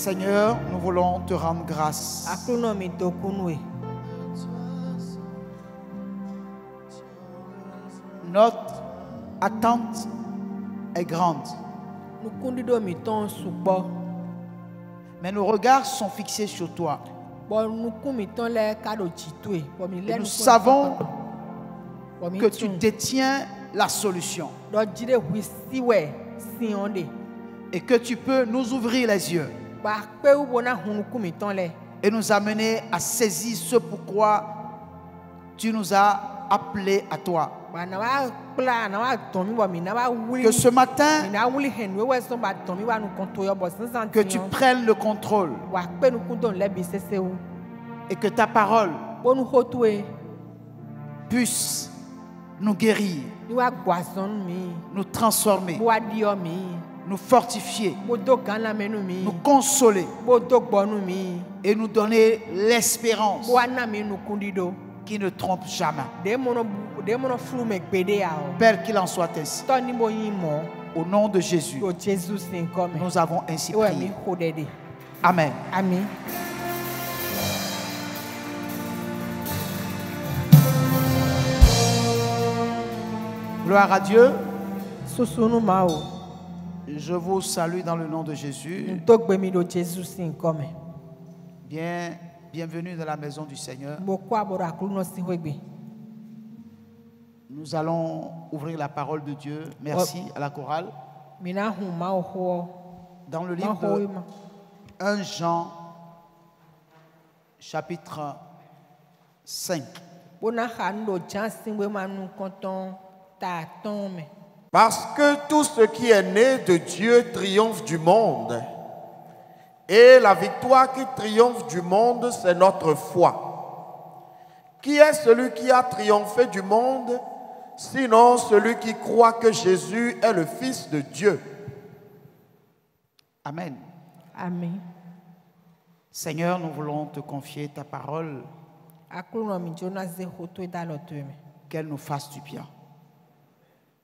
Seigneur, nous voulons te rendre grâce. Notre attente est grande. Mais nos regards sont fixés sur toi. Et nous savons que tu détiens la solution. Et que tu peux nous ouvrir les yeux et nous amener à saisir ce pourquoi tu nous as appelés à toi. Que ce matin, que tu prennes le contrôle et que ta parole e. puisse nous guérir, nous transformer nous fortifier, nous consoler et nous donner l'espérance qui ne trompe jamais. Père, qu'il en soit ainsi. Au nom de Jésus, nous avons ainsi prié. Amen. Gloire à Dieu. Je vous salue dans le nom de Jésus. bienvenue dans la maison du Seigneur. Nous allons ouvrir la parole de Dieu. Merci oh. à la chorale. Oh, oh. Dans le livre 1 Jean, chapitre 5. Parce que tout ce qui est né de Dieu triomphe du monde. Et la victoire qui triomphe du monde, c'est notre foi. Qui est celui qui a triomphé du monde, sinon celui qui croit que Jésus est le Fils de Dieu Amen. Amen. Seigneur, nous voulons te confier ta parole. Qu'elle nous fasse du bien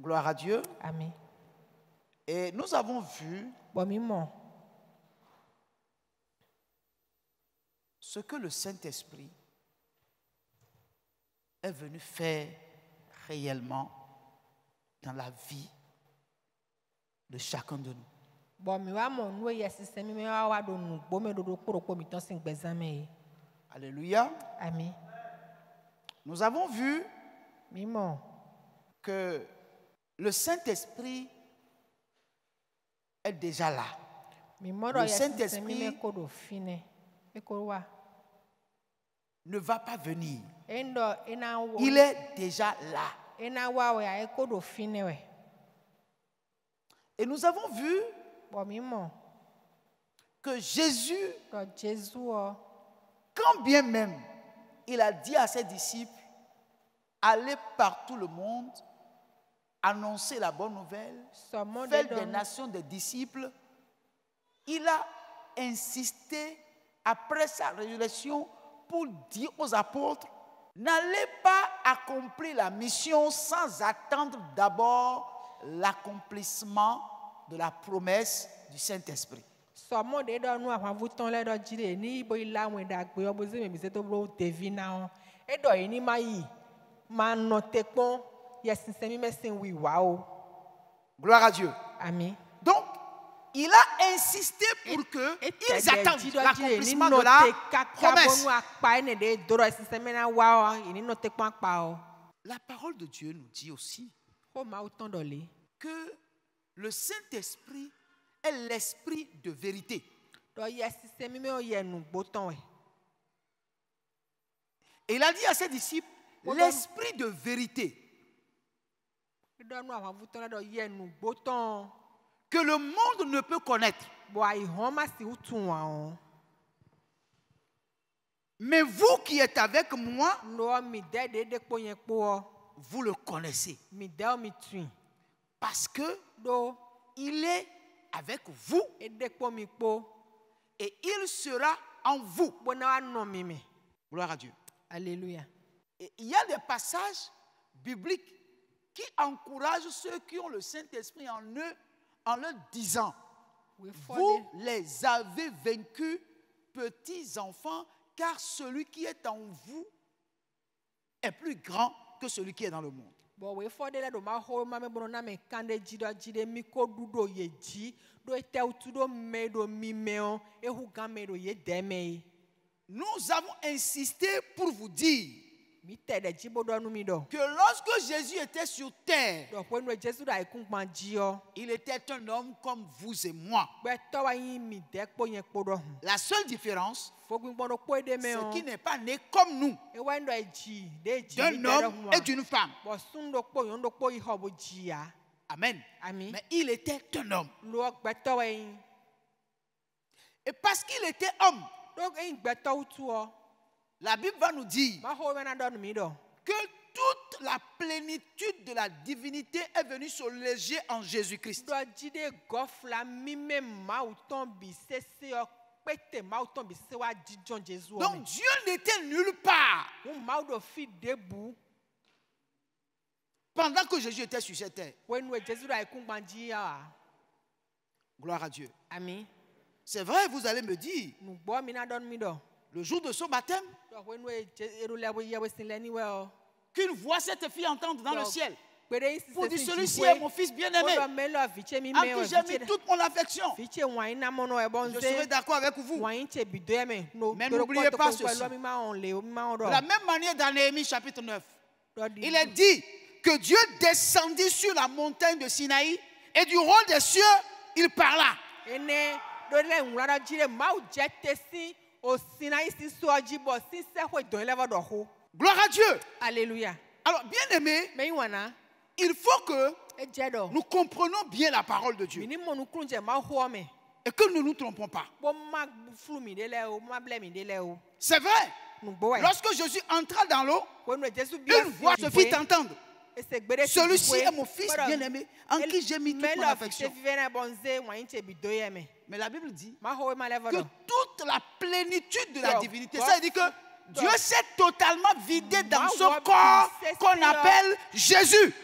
Gloire à Dieu. Amen. Et nous avons vu bon, ce que le Saint-Esprit est venu faire réellement dans la vie de chacun de nous. Alléluia. Amen. Nous avons vu que le Saint-Esprit est déjà là. Le Saint-Esprit ne va pas venir. E e il est déjà là. E Et nous avons vu que Jésus, oh. quand bien même il a dit à ses disciples, allez par tout le monde annoncer la bonne nouvelle, faire des nations de disciples. Il a insisté après sa résurrection pour dire aux apôtres, n'allez pas accomplir la mission sans attendre d'abord l'accomplissement de la promesse du Saint-Esprit. Gloire à Dieu. Donc, il a insisté pour que ils attendent l'accomplissement de la promesse. Hein, hein. La parole de Dieu nous dit aussi oh, que le Saint-Esprit est l'esprit de vérité. Et il a dit à ses disciples, l'esprit de vérité que le monde ne peut connaître. Hein? Mais vous qui êtes avec moi, oh. vous le connaissez. Oh, Parce que il est avec vous et il sera en vous. Gloire à Dieu. Alléluia. il y a des passages bibliques qui encourage ceux qui ont le Saint-Esprit en eux en leur disant, vous les avez vaincus, petits enfants, car celui qui est en vous est plus grand que celui qui est dans le monde. nous avons insisté pour vous dire que lorsque Jésus était sur terre, il était un homme comme vous et moi. La seule différence, c'est qu'il hein? n'est pas né comme nous, d'un homme et d'une femme. Mais il était un homme. Ben, et parce qu'il était homme, la Bible va nous dire que toute la plénitude de la divinité est venue se léger en Jésus-Christ. Donc Dieu n'était nulle part. Pendant que Jésus était sur cette terre. Ah. Gloire à Dieu. Amen. C'est vrai, vous allez me dire le jour de ce baptême, qu'une voix cette fille entende dans le ciel. Pour dire celui-ci est mon fils bien-aimé, à qui j'ai mis toute mon affection. Je serai d'accord avec vous. Mais n'oubliez pas ceci. De la même manière dans Néhémie chapitre 9, il est dit que Dieu descendit sur la montagne de Sinaï et du rôle des cieux, il parla. Gloire à Dieu. Alléluia. Alors, bien aimé, il faut que nous comprenons bien la parole de Dieu. Et que nous ne nous trompons pas. C'est vrai. Lorsque Jésus entra dans l'eau, une voix se fit entendre. Celui-ci est mon fils bien-aimé en qui j'ai mis toute mon affection. Mais la Bible dit que toute la plénitude de la divinité, ça veut dire que Dieu s'est totalement vidé dans ce corps qu'on appelle Jésus.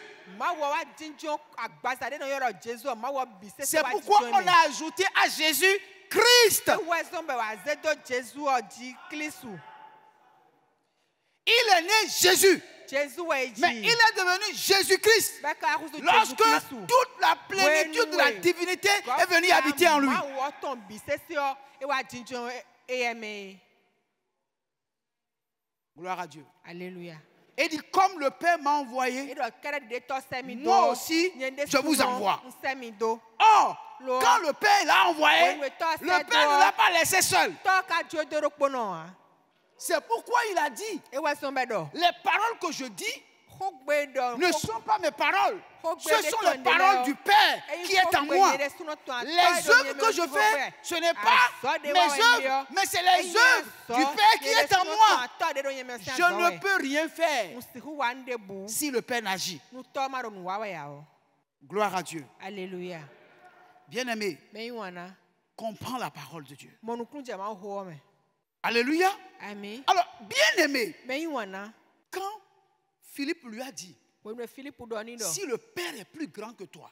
C'est pourquoi on a ajouté à Jésus Christ il est né Jésus. Mais il est devenu Jésus-Christ lorsque toute la plénitude de la divinité est venue habiter en lui. Gloire à Dieu. Alléluia. Et dit, comme le Père m'a envoyé, moi aussi, je vous envoie. Or, quand le Père l'a envoyé, le Père ne l'a pas laissé seul. C'est pourquoi il a dit Les paroles que je dis ben ne sont pas mes paroles. Ce ben sont les paroles du Père qui est en ben moi. Les œuvres que je fais, ce n'est pas ah, mes œuvres, mais c'est les œuvres du Père qui est en moi. Je ne peux rien faire si le Père n'agit. Gloire à Dieu. Alléluia. Bien-aimé, comprends la parole de Dieu. Alléluia. Amen. Alors, bien aimé, ben, quand Philippe lui a dit, si le Père est plus grand que toi,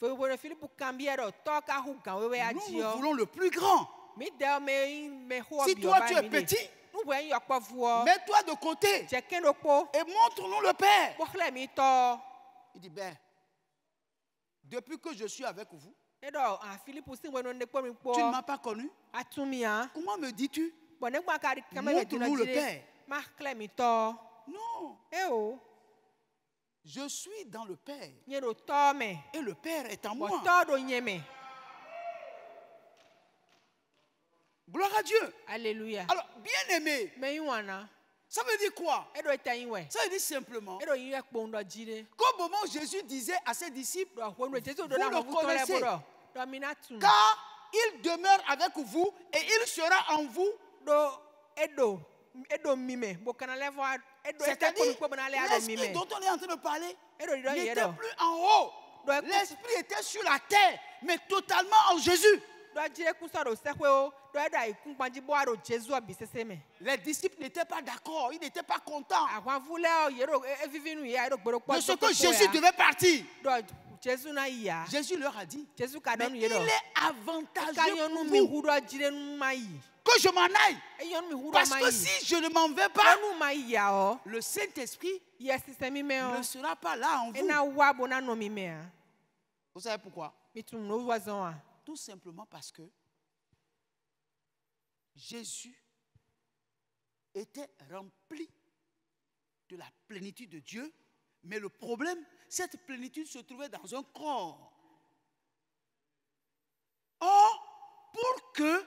nous, nous voulons le plus grand. Oh, si toi tu es petit, mets-toi de côté et montre-nous le Père. Il dit, ben, depuis que je suis avec vous, ah, tu ne m'as pas connu. Ah, Comment me dis-tu Montre-nous le Père. Non. Eh oh. Je suis dans le Père. Et le Père est en moi. Gloire à Dieu. Alléluia. Alors, bien aimé. Ça veut dire quoi Ça veut dire simplement qu'au moment où Jésus disait à ses disciples, vous le connaissez, car il demeure avec vous et il sera en vous c'est-à-dire, l'esprit dont on est en train de parler n'était plus en haut. L'esprit était sur la terre, mais totalement en Jésus. Les disciples n'étaient pas d'accord, ils n'étaient pas contents de ce que Jésus hein. devait partir. Hein. Jésus leur a dit, mais il est avantageux pour vous que je m'en aille. Parce que si je ne m'en vais pas, le Saint-Esprit ne sera pas là en vous. Vous savez pourquoi hein. Tout simplement parce que Jésus était rempli de la plénitude de Dieu, mais le problème, cette plénitude se trouvait dans un corps. Or, oh, pour que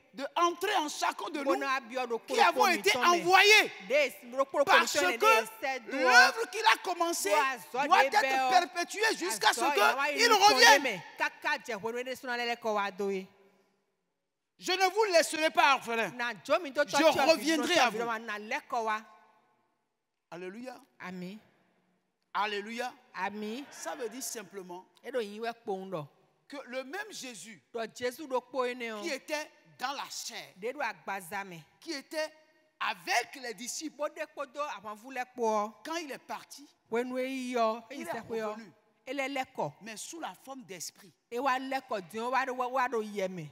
de entrer en chacun de nous qui avons été envoyés. Parce que l'œuvre qu'il a commencée doit être perpétuée jusqu'à ce qu'il revienne. Je ne vous laisserai pas orphelin. Je reviendrai à vous. Alléluia. Alléluia. Amen. Ça veut dire simplement que le même Jésus hein. qui était dans la chair, qui était avec les disciples, quand il est parti, il est revenu, mais sous la forme d'esprit.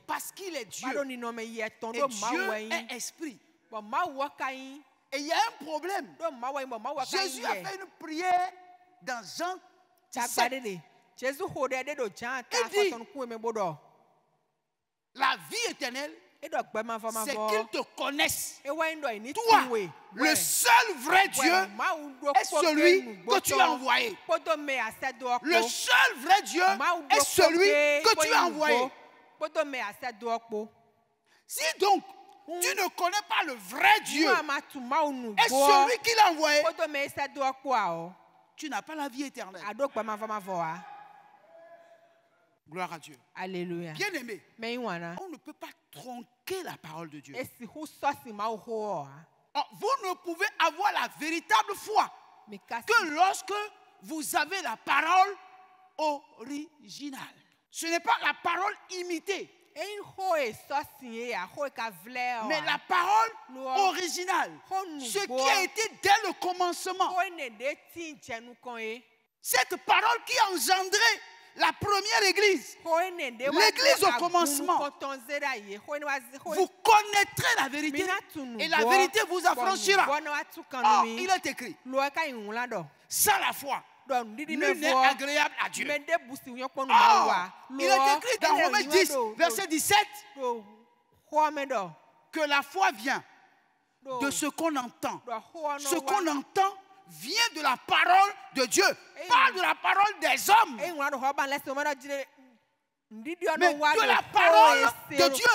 Parce qu'il est Dieu. Et Dieu est esprit. Et il y a un problème. Jésus a fait une prière dans Jean 17. Il dit, la vie éternelle, c'est qu'ils te connaissent. Toi, le seul vrai Dieu est celui que tu as envoyé. Le seul vrai Dieu est celui que tu as envoyé. Si donc mm. tu ne connais pas le vrai Dieu et celui qui l'a envoyé, oh. tu n'as pas la vie éternelle. Gloire à Dieu. Alléluia. Bien aimé. On ne peut pas tronquer la parole de Dieu. Hein. Oh, vous ne pouvez avoir la véritable foi que lorsque vous avez la parole originale. Ce n'est pas la parole imitée. Mais la parole originale, ce qui a été dès le commencement, cette parole qui a engendré la première église, l'église au commencement, vous connaîtrez la vérité et la vérité vous affranchira. Ah, il est écrit, sans la foi, nul n'est agréable à Dieu. Ah, il est écrit dans Romains 10, verset 17, que la foi vient de ce qu'on entend. Ce qu'on entend, vient de la parole de Dieu, pas de la parole des hommes. Mais de la parole oh, de Dieu.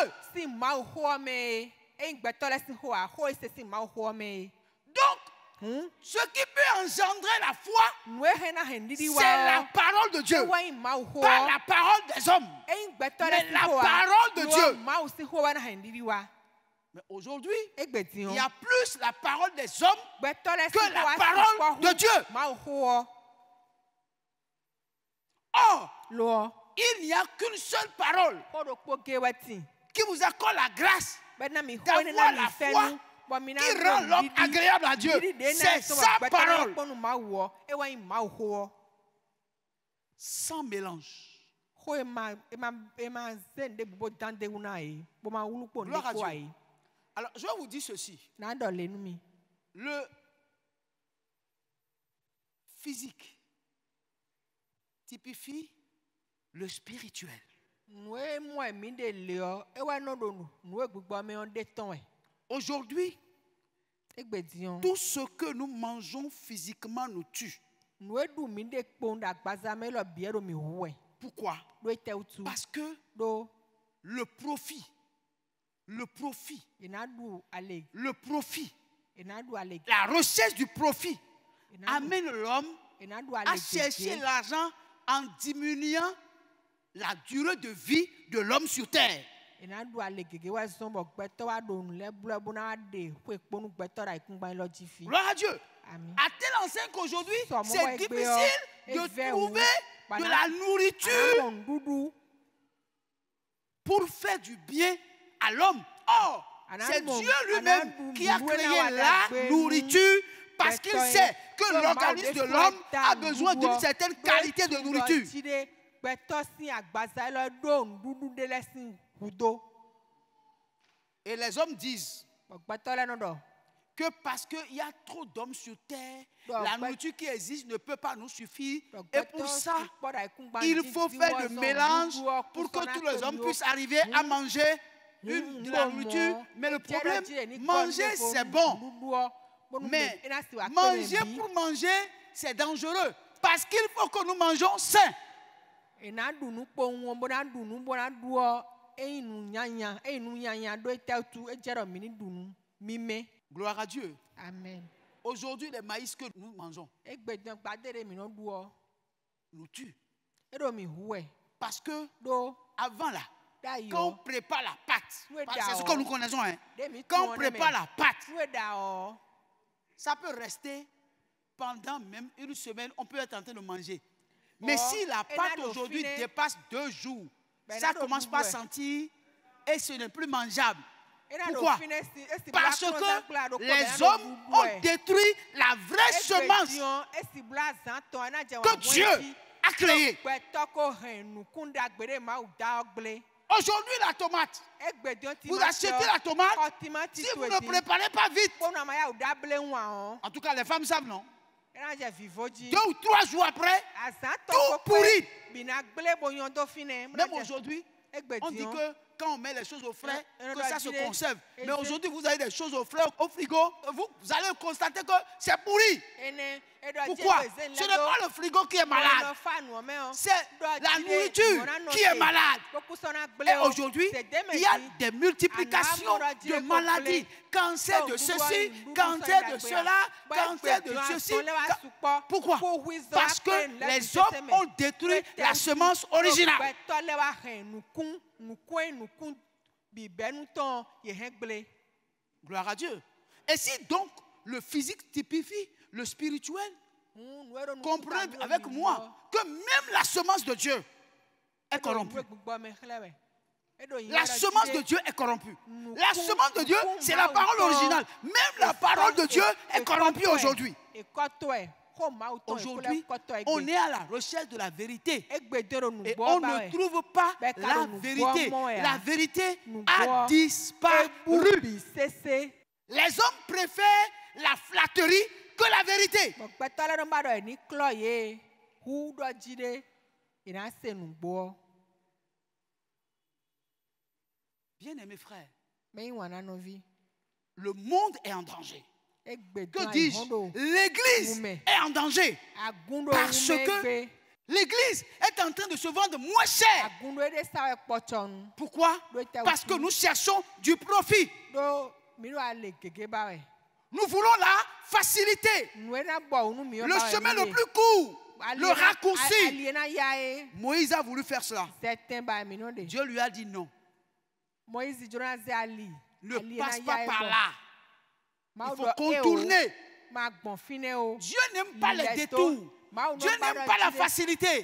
Donc, hmm? ce qui peut engendrer la foi, c'est la parole de Dieu, pas la parole des hommes, mais la parole de Dieu. Mais aujourd'hui, il y a plus la parole des hommes que la parole de Dieu. Or, il n'y a qu'une seule parole qui vous accorde la grâce d'avoir la foi qui rend l'homme agréable à Dieu. C'est sa parole. Sans mélange. Gloire alors, je vais vous dire ceci. Le physique typifie le spirituel. Aujourd'hui, tout ce que nous mangeons physiquement nous tue. Pourquoi Parce que le profit le profit, le profit, la recherche du profit amène l'homme à chercher l'argent en diminuant la durée de vie de l'homme sur terre. Gloire à Dieu. Amen. À tel enseigne qu'aujourd'hui, c'est difficile de trouver bah, de la nourriture ah, pour faire du bien l'homme. Oh, c'est Dieu lui-même qui a créé la nourriture parce qu'il sait que l'organisme de l'homme a besoin d'une certaine qualité de nourriture. Et les hommes disent que parce qu'il y a trop d'hommes sur terre, la nourriture qui existe ne peut pas nous suffire. Et pour ça, il faut faire le mélange pour que tous les hommes puissent arriver à manger une nourriture, mais le problème, manger c'est bon. Mais manger pour manger, c'est dangereux. Parce qu'il faut que nous mangeons sain. Gloire à Dieu. Amen. Aujourd'hui, les maïs que nous mangeons nous tuent. Parce que avant là, quand on prépare la pâte, c'est ce que nous connaissons. Hein. Quand on prépare la pâte, ça peut rester pendant même une semaine, on peut être en train de manger. Mais si la pâte aujourd'hui dépasse deux jours, ben, ça ne commence pas à sentir et ce n'est plus mangeable. Pourquoi Parce que les hommes ont détruit la vraie semence que Dieu a créée. Aujourd'hui, la tomate. Vous achetez la tomate. Si vous ne préparez pas vite. Hein. En tout cas, les femmes savent, non Deux ou trois jours après, tout pourri. Même aujourd'hui, on dit que quand on met les choses au frais, que ça se conserve. Mais aujourd'hui, vous avez des choses au frais, au frigo, vous, allez constater que c'est pourri. Pourquoi Ce n'est pas le frigo qui est malade, c'est la nourriture qui est malade. Et aujourd'hui, il y a des multiplications de maladies, quand c'est de ceci, quand c'est de cela, quand c'est de ceci. Pourquoi Parce que les hommes ont détruit la semence originale. Gloire à Dieu. Et si donc le physique typifie le spirituel, hum, comprenez avec moi que même la semence de Dieu est corrompue. La semence de Dieu est corrompue. La semence de Dieu, c'est la parole originale. Même la parole de Dieu est corrompue aujourd'hui. Aujourd'hui, on est à la recherche de la vérité. Et on bah ne trouve pas bah, la vérité. La vérité a disparu. Les hommes préfèrent la flatterie que la vérité. Bah, bien aimé frère, le monde est en danger. Que dis-je L'Église est en danger parce que l'Église est en train de se vendre moins cher. Pourquoi Parce que nous cherchons du profit. Nous voulons la facilité, le chemin le plus court, le raccourci. Eh? Moïse a voulu faire cela. Dieu lui a dit non. Ne passe pas par là. Il faut contourner. Dieu n'aime pas les détours. Dieu n'aime pas la facilité.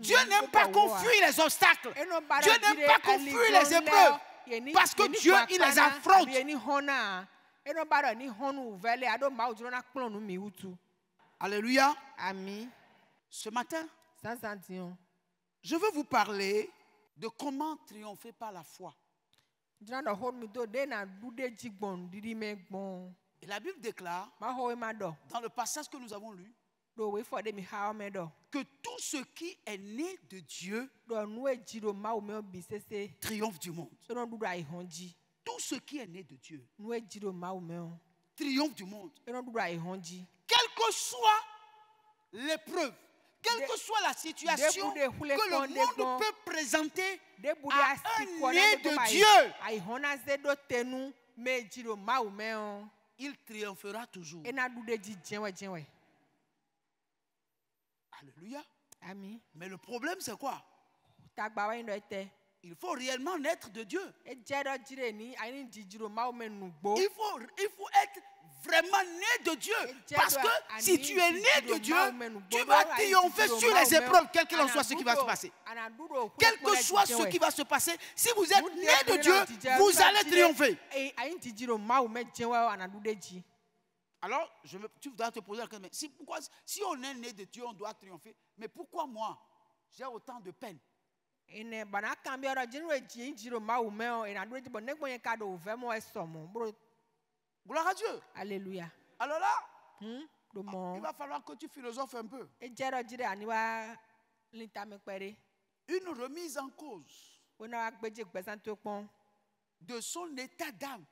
Dieu n'aime pas qu'on fuit les obstacles. Dieu n'aime pas qu'on fuit les épreuves. Parce que Dieu, il les affronte. E e Alléluia. Amen. Ce matin, je veux vous parler de comment triompher par la foi. Et la Bible déclare, e dans le passage que nous avons lu, que tout ce qui est né de Dieu e triomphe du monde. E tout ce qui est né de Dieu triomphe du monde. Quelle que soit l'épreuve, quelle que soit la situation que le monde peut présenter à un né de Dieu, il triomphera toujours. Alléluia. Mais le problème, c'est quoi il faut réellement naître de Dieu. Il faut, il faut être vraiment né de Dieu. Parce que si tu es né de Dieu, tu vas triompher sur les épreuves, quel que soit ce qui va se passer. Quel que soit ce qui va se passer, si vous êtes né de Dieu, vous allez triompher. Alors, je tu dois te poser la question, si, si on est né de Dieu, on doit triompher. Mais pourquoi moi, j'ai autant de peine Gloire à Dieu. Alléluia. Alors là, hmm? Ah, il va falloir que tu philosophes un peu. Ah, Une remise en cause de son état d'âme.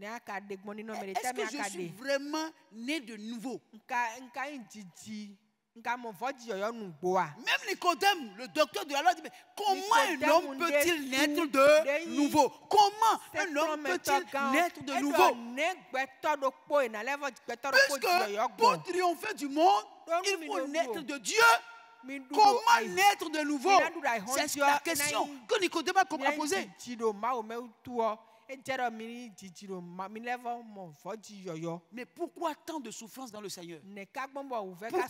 Eh, est-ce que je suis vraiment né de nouveau? Même Nicodème, le docteur de la loi, dit, comment un homme peut-il naître de nouveau Comment un homme peut-il naître de nouveau Puisque pour triompher du monde, il faut naître de Dieu. Comment naître de nouveau C'est la question que Nicodème a posée. Mais pourquoi tant de souffrance dans le Seigneur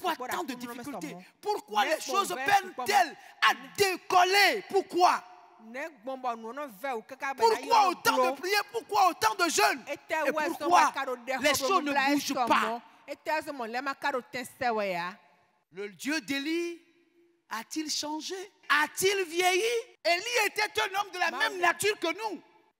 Pourquoi tant de difficultés Pourquoi les choses peinent-elles à décoller Pourquoi pourquoi autant de prières Pourquoi autant de jeûnes pourquoi les choses ne bougent pas Le Dieu d'Élie a-t-il changé A-t-il vieilli Élie était un homme de la même nature que nous.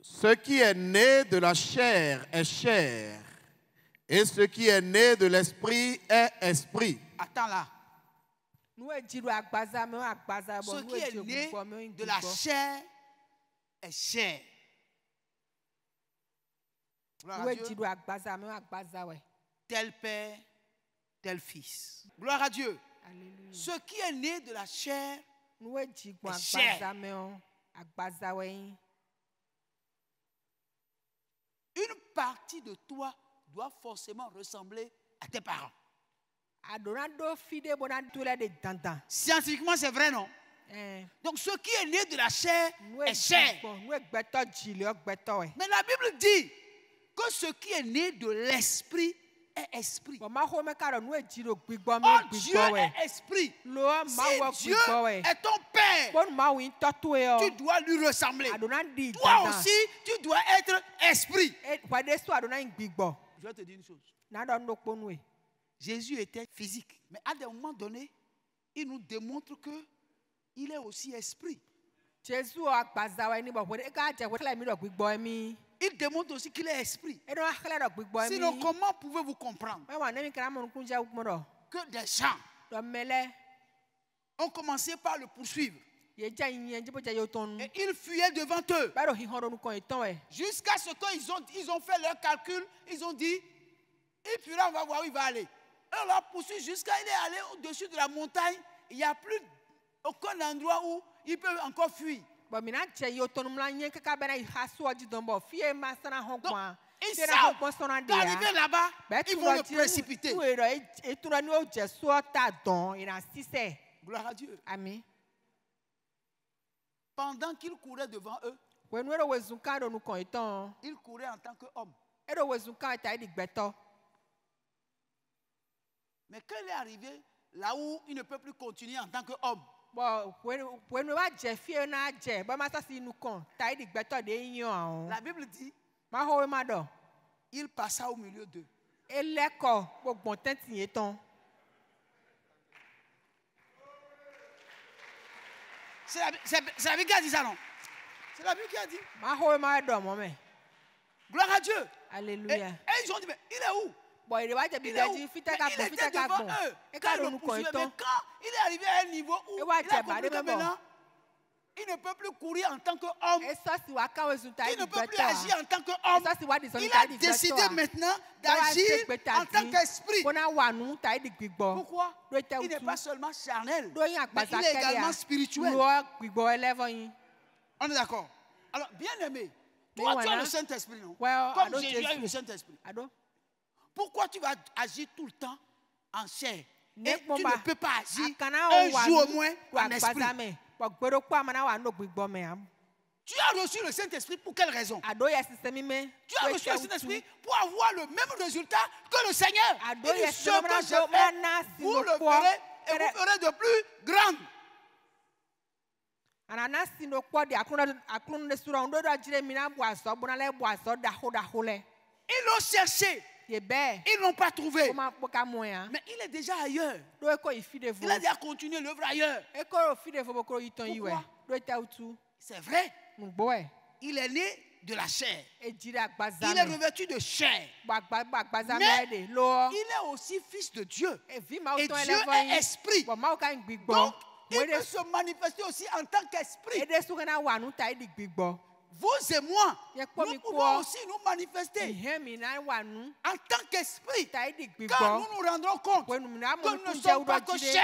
Ce qui est né de la chair est chair, et ce qui est né de l'esprit est esprit. Attends là. Ce qui est né de la chair est chair. Gloire à Dieu. Tel père, tel fils. Gloire à Dieu. Alléluia. Ce qui est né de la chair est chair une partie de toi doit forcément ressembler à tes parents. Scientifiquement, c'est vrai, non eh. donc ce qui est né de la chair est chair. Mais la Bible dit que ce qui est né de l'esprit E oh, est esprit. Oh, Dieu est esprit. Si Dieu est ton Père, e, oh. tu dois lui ressembler. Toi aussi, tu dois être esprit. Je vais te dire une chose. E. Jésus était physique. Mais à un moment donné, il nous démontre qu'il est aussi esprit. Jésus a il démontre aussi qu'il est esprit. Sinon, comment pouvez-vous comprendre que des gens ont commencé par le poursuivre et il fuyait devant eux. Bah, jusqu'à ce qu'ils ont, ils ont fait leur calcul, ils ont dit, et puis là, on va voir où il va aller. On l'a poursuivi jusqu'à il est allé au-dessus de la montagne. Il n'y a plus aucun endroit où il peut encore fuir. But mina là-bas, ils vont le précipiter. Et Gloire à Dieu. Amen. Pendant qu'il courait devant eux, il courait en tant qu'homme. Mais quand il est arrivé là où il ne peut plus continuer en tant qu'homme, La Bible dit Il passa au milieu d'eux. C'est la, la, Bible qui a dit ça, non C'est la Bible qui a dit. Ma m'a Gloire à Dieu. Alléluia. Et, et ils ont dit, mais il est où Bon, il va te dire, il était devant eux. Quand il le poursuivait, mais quand il est arrivé à un niveau où il a compris bah, que maintenant, il ne peut plus courir en tant qu'homme. Il ne peut plus agir en tant qu'homme. Il a décidé maintenant d'agir en tant qu'esprit. Pourquoi Il n'est pas seulement charnel, mais il est également spirituel. On est d'accord Alors, bien aimé, toi, tu as le Saint-Esprit, non Comme Jésus a eu le Saint-Esprit. Pourquoi tu vas agir tout le temps en chair et tu ne peux pas agir un jour au moins en esprit tu as reçu le Saint-Esprit pour quelle raison Tu as reçu le Saint-Esprit pour avoir le même résultat que le Seigneur. Et ce que je fais, vous le ferez et vous ferez de plus grand. Ils l'ont cherché. Ils n'ont pas trouvé. Hein? Mais il est déjà ailleurs. Il a déjà continué l'œuvre ailleurs. C'est vrai. Il est né de la chair. Il est revêtu de chair. Mais il est aussi fils de Dieu. Et Dieu est esprit. Donc, il peut se manifester aussi en tant qu'esprit vous et moi, nous pouvons aussi nous manifester mm, en tant qu'esprit. Car nous nous rendrons compte que nous ne sommes pas que chair,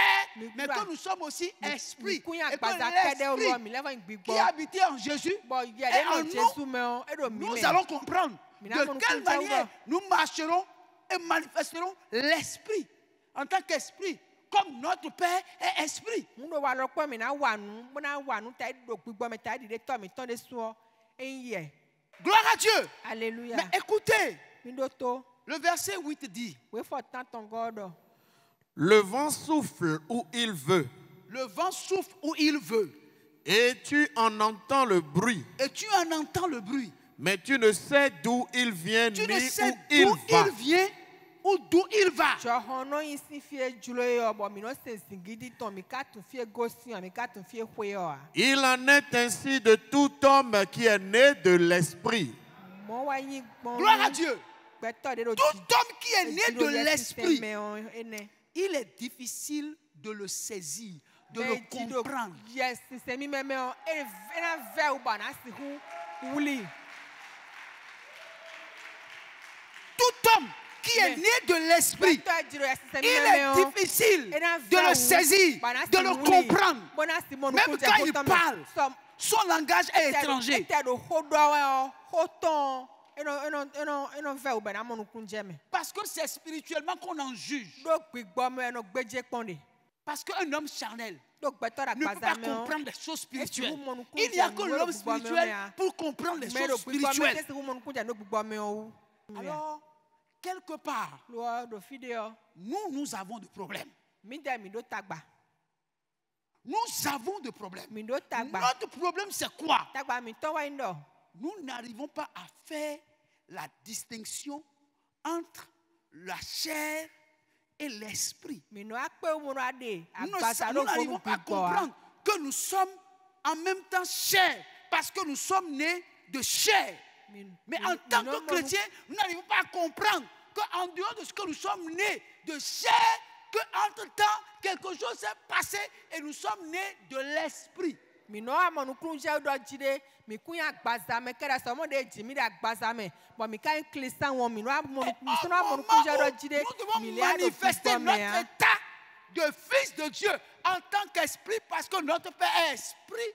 mais que nous sommes aussi esprit. Et que l'esprit qui en Jésus et en nous, nous allons comprendre de quelle manière nous marcherons et manifesterons l'esprit en tant qu'esprit comme notre Père est esprit. nous nous Gloire à Dieu. Mais écoutez. Le verset 8 dit. Le vent souffle où il veut. Le vent souffle où il veut. Et tu en entends le bruit. Et tu en entends le bruit. Mais tu ne sais d'où il vient ni où, il, va. il vient ou d'où il va. Il en est ainsi de tout homme qui est né de l'esprit. Gloire à Dieu. Oh, tout homme qui est né de l'esprit, il est difficile de le saisir, de le comprendre. Tout homme qui est né de l'esprit, il est difficile de le saisir, de le comprendre. Même quand il parle, son langage est étranger. Parce que c'est spirituellement qu'on en juge. Parce qu'un homme charnel ne peut pas comprendre les choses spirituelles. Il n'y a que l'homme spirituel pour comprendre les choses spirituelles. Alors, quelque part, nous, nous avons des problèmes. Nous avons des problèmes. Notre problème, c'est quoi Nous n'arrivons pas à faire la distinction entre la chair et l'esprit. Nous n'arrivons pas à comprendre que nous sommes en même temps chair parce que nous sommes nés de chair. Mais en tant que chrétien, nous n'arrivons pas à comprendre qu'en dehors de ce que nous sommes nés de chair, qu'entre-temps, quelque chose s'est passé et nous sommes nés de l'esprit. Nous devons manifester notre état de fils de Dieu en tant qu'esprit parce que notre Père est esprit.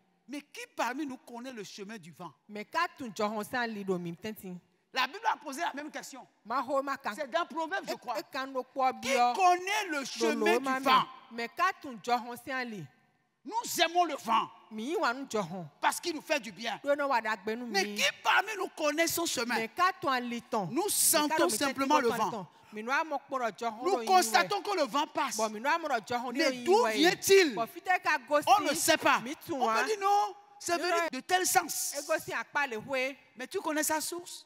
Mais qui parmi nous connaît le chemin du vent La Bible a posé la même question. C'est dans Proverbe, je crois. Qui connaît le chemin du vent nous aimons le vent. Parce qu'il nous fait du bien. Mais qui parmi nous connaît son chemin Nous sentons simplement le vent. Nous constatons que le vent passe. Mais d'où vient-il On ne sait pas. On peut dit non, c'est venu e de tel sens. E Mais tu connais sa source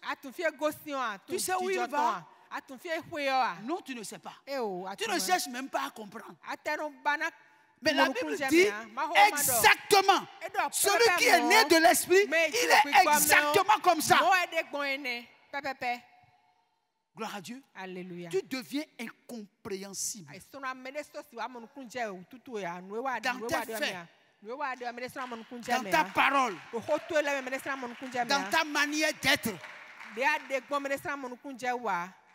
Tu sais où il va Non, tu ne sais pas. Eh oh, tu ne cherches même pas à comprendre. Mais la Bible dit exactement, e celui qui est né de l'esprit, il est exactement comme ça. Gloire à Dieu. Tu deviens incompréhensible. Dans ta faits. Dans ta parole. Dans ta manière d'être.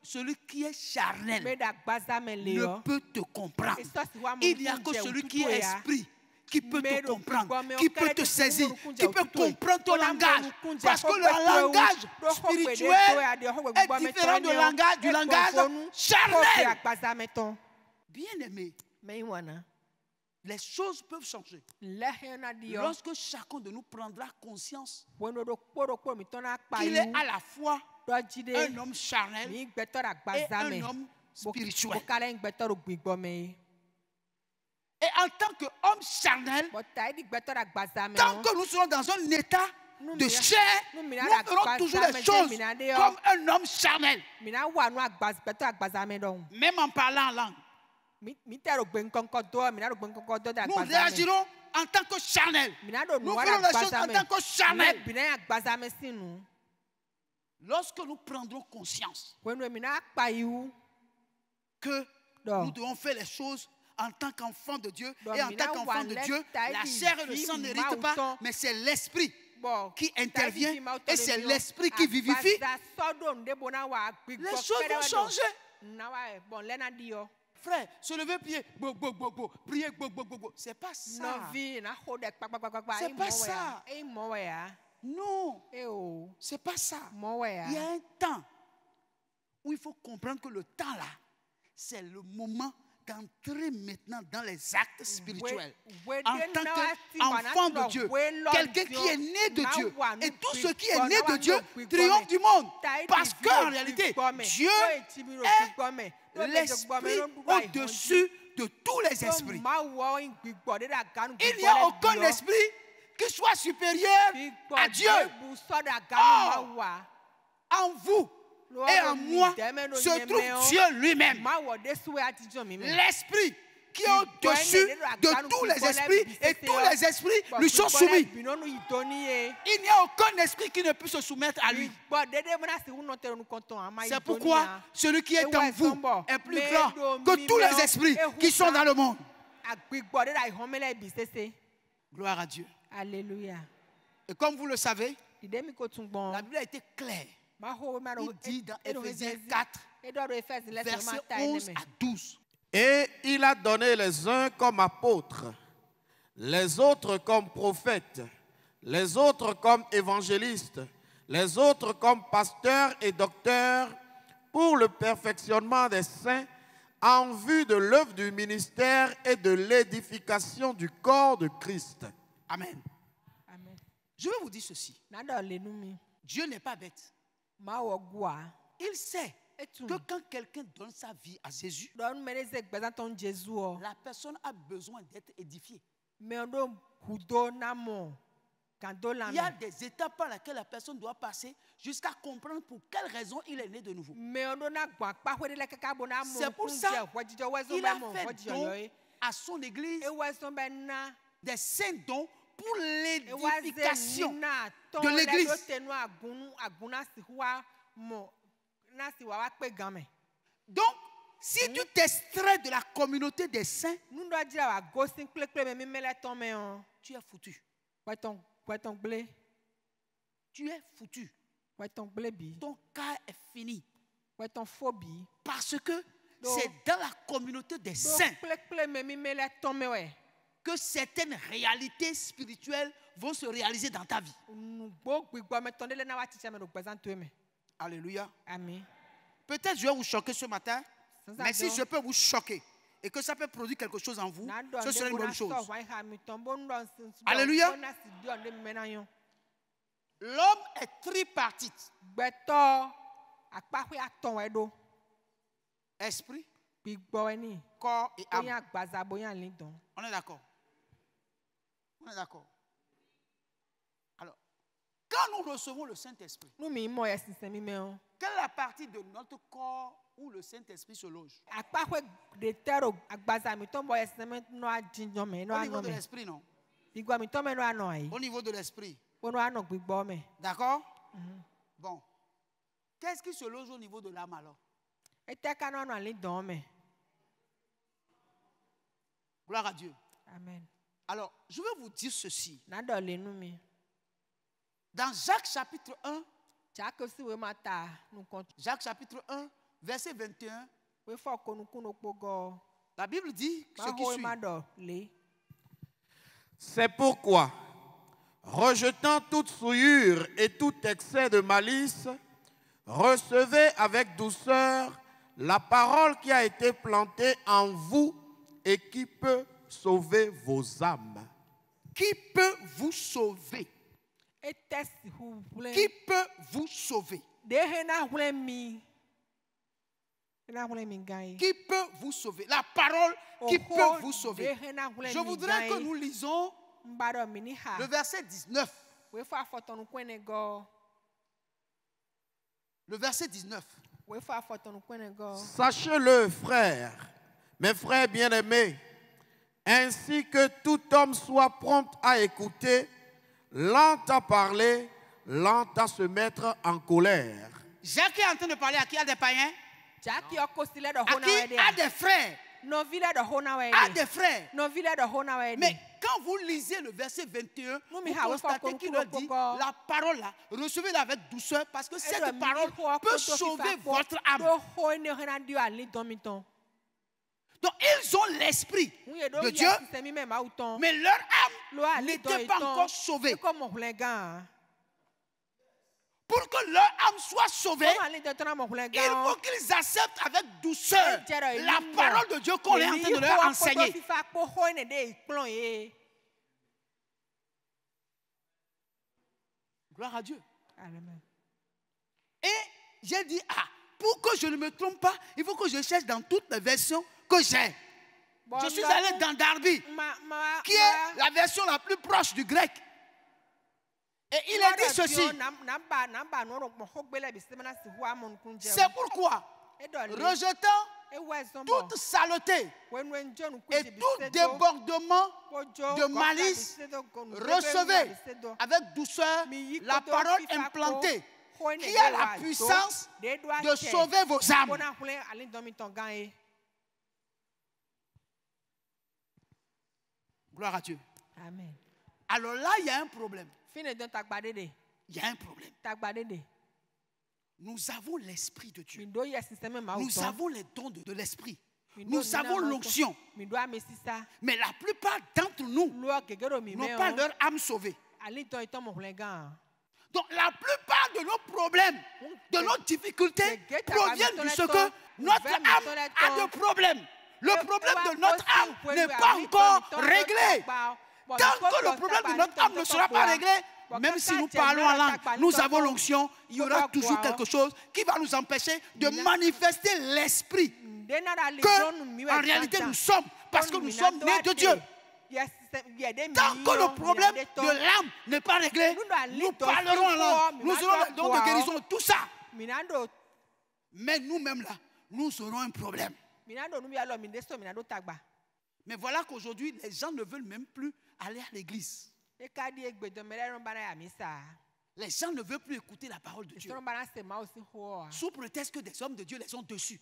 Celui qui est charnel ne peut te comprendre. E Il n'y a que celui qui est esprit qui peut te comprendre, qui peut te saisir, qui peut comprendre ton langage. Parce que le langage spirituel est différent du langage, du langage charnel. Bien aimé, les choses peuvent changer. Hein. Lorsque chacun de nous prendra conscience qu'il est à la fois un homme charnel et un homme spirituel. Et en tant qu'homme charnel, tant que nous serons dans un état de chair, nous ferons toujours les choses comme un homme charnel. Même en parlant en langue. Nous réagirons en tant que charnel. Nous ferons les choses en tant que charnel. Lorsque nous prendrons conscience e que nous devons faire les choses en tant qu'enfant de Dieu. Et en tant qu'enfant de Dieu, la chair et le sang pas, mais c'est l'esprit qui intervient et c'est l'esprit qui ah, vivifie. Les choses vont changer. Frère, se lever, prier, prier, C'est pas ça. C'est pas ça. Non. C'est pas ça. Hein. Il y a un temps où il faut comprendre que le temps là, c'est le moment d'entrer maintenant dans les actes spirituels en tant qu'enfant de Dieu. Quelqu'un qui est né de Dieu. Et tout ce qui est né de Dieu triomphe du monde. Parce qu'en réalité, Dieu est l'esprit au-dessus de tous les esprits. Il n'y a aucun esprit qui soit supérieur à Dieu. en vous, et en moi se trouve Dieu lui-même. L'esprit qui est au-dessus de tous les esprits et tous les esprits lui sont soumis. Il n'y a aucun esprit qui ne peut se soumettre à lui. C'est hein, pourquoi hein. celui qui est en vous est plus grand que tous les esprits qui sont dans le monde. Gloire à Dieu. Alléluia. Et comme vous le savez, la Bible a été claire. Il dit dans Éphésiens 4, versets 11 à 12. Et il a donné les uns comme apôtres, les autres comme prophètes, les autres comme évangélistes, les autres comme pasteurs et docteurs pour le perfectionnement des saints en vue de l'œuvre du ministère et de l'édification du corps de Christ. Amen. Amen. Je veux vous dire ceci. Dieu n'est pas bête. Il sait que quand quelqu'un donne sa vie à Jésus, oh. la personne a besoin d'être édifiée. Il y a des étapes par lesquelles la personne doit passer jusqu'à comprendre pour quelle raison il est né de nouveau. C'est pour ça qu'il a fait don à son église ben, des saints dons pour l'édification de l'Église. Donc, si tu t'extrais de la communauté des saints, tu es foutu. Tu es foutu. Ton cas est fini. Parce que c'est dans la communauté des saints certaines réalités spirituelles vont se réaliser dans ta vie. Alléluia. Peut-être je vais vous choquer ce matin, mais si je peux vous choquer et que ça peut produire quelque chose en vous, ce serait une bonne chose. Alléluia. L'homme est tripartite. Esprit, corps et âme. On est d'accord. On est d'accord Alors, quand nous recevons le Saint-Esprit, quelle est la partie de notre corps où le Saint-Esprit se loge Au niveau de l'esprit, non Au niveau de l'esprit. D'accord mhm. Bon. Qu'est-ce qui se loge au niveau de l'âme alors Gloire à Dieu. Amen. Alors, je vais vous dire ceci. Dans Jacques chapitre 1, Jacques chapitre 1, verset 21, la Bible dit ce qui suit. C'est pourquoi, rejetant toute souillure et tout excès de malice, recevez avec douceur la parole qui a été plantée en vous et qui peut Sauvez vos âmes Qui peut vous sauver Qui peut vous sauver qui peut vous sauver La parole qui oh, peut oh, vous sauver Je voudrais que nous lisons le verset 19. Le verset 19. Sachez-le, frère. mes frères bien-aimés, ainsi que tout homme soit prompt à écouter, lent à parler, lent à se mettre en colère. Jacques est en train de parler à qui a des païens À qui a des frères a des frères. Mais quand vous lisez le verset 21, vous ah, constatez qu'il dit la parole là, recevez-la avec douceur parce que cette parole peut sauver votre âme. Donc ils ont l'esprit de Dieu, mais leur âme n'était pas encore sauvée. Hein? Pour que leur âme soit sauvée, il faut qu'ils acceptent avec douceur la parole de Dieu qu'on est en train de leur enseigner. Eh. Gloire à Dieu. Et j'ai dit, ah, pour que je ne me trompe pas, il faut que je cherche dans toutes les versions que j'ai. Je suis allé dans Darby, qui est la version la plus proche du grec. Et il a dit ceci. C'est pourquoi, rejetant toute saleté et tout débordement de malice, recevez avec douceur la parole implantée qui a la puissance de sauver vos âmes. Gloire à Dieu. Alors là, il y a un problème. Il y a un problème. Nous avons l'Esprit de Dieu. Nous avons les dons de, l'Esprit. Nous avons l'onction. Mais la plupart d'entre nous n'ont pas oh. leur âme sauvée. Donc la plupart de nos problèmes, de nos difficultés proviennent de ce que notre âme a de problèmes le problème de notre âme n'est pas encore réglé. Tant que le problème de notre âme ne sera pas réglé, même si nous parlons en langue, nous avons l'onction, il y aura toujours quelque chose qui va nous empêcher de manifester l'esprit mm. que, en réalité, nous sommes, parce que nous sommes nés de Dieu. Tant que le problème de l'âme n'est pas réglé, nous parlerons en langue, nous aurons le don de guérison, tout ça. Mais nous-mêmes là, nous aurons un problème. Mais voilà qu'aujourd'hui, les gens ne veulent même plus aller à l'église. E les gens ne veulent plus écouter la parole de e Dieu. Sous prétexte que des hommes de Dieu les ont dessus.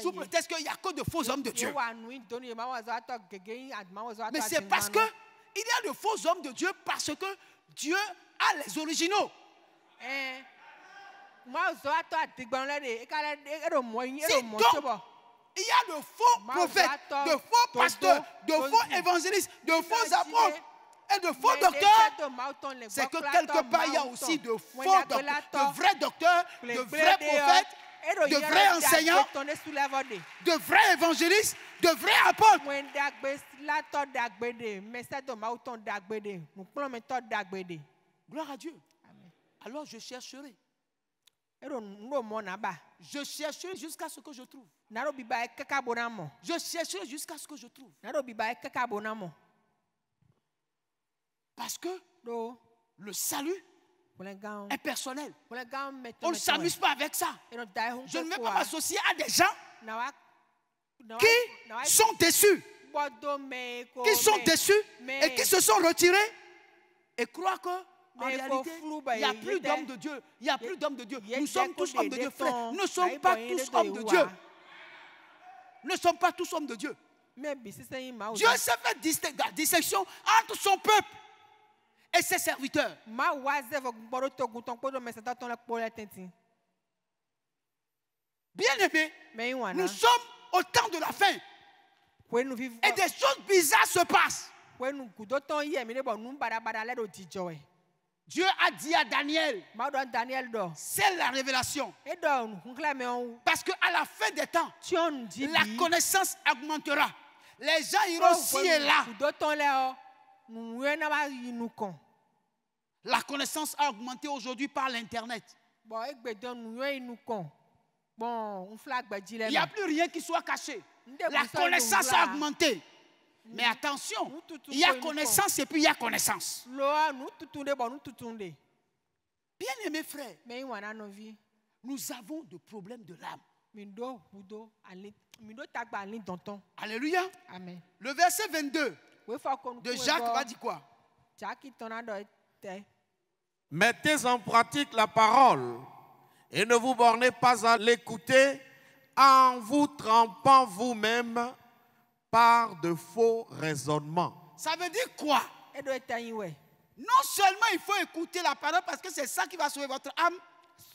Sous prétexte qu'il n'y a que de faux hommes de Dieu. Mais c'est parce que il y a de faux hommes de Dieu parce que Dieu a les originaux. Eh, si e e donc, e il y a de faux prophètes, de faux pasteurs, de faux évangélistes, de faux apôtres et de faux docteurs, c'est que quelque part il y a aussi de faux docteurs, de vrais docteurs, de vrais prophètes, eh, de vrais enseignants, de vrais évangélistes, de vrais apôtres. Gloire à Dieu. Alors je chercherai je cherche jusqu'à ce que je trouve. E je cherche jusqu'à ce que je trouve. E Parce que le salut est personnel. On ne s'amuse pas avec ça. Je ne vais pas m'associer à des gens qui sont déçus. Qui sont déçus et qui se sont retirés et croient que en réalité, bah, il n'y a plus d'hommes de Dieu. Il n'y a plus d'hommes de Dieu. Nous sommes tous hommes de Dieu, frère. Nous bah, ne sommes pas tous hommes de Dieu. Nous ne sommes pas tous hommes de Dieu. Dieu se fait la dissection entre son peuple et ses serviteurs. Bien-aimés, nous sommes au temps de la fin. Et des choses bizarres se passent. Dieu a dit à Daniel, c'est la révélation. Parce qu'à la fin des temps, la connaissance augmentera. Les gens iront aussi et là. Oh, la connaissance a augmenté aujourd'hui par l'Internet. Il n'y a plus rien qui soit caché. La connaissance a augmenté. Mais attention, il y a connaissance et puis il y a connaissance. Bien aimé frère, nous avons des problèmes de l'âme. Bah, Alléluia. Amen. Le verset 22 de Jacques va dire quoi Mettez en pratique la parole et ne vous bornez pas à l'écouter en vous trempant vous-même de faux raisonnements. Ça veut dire quoi e. Non seulement il faut écouter la parole parce que c'est ça qui va sauver votre âme.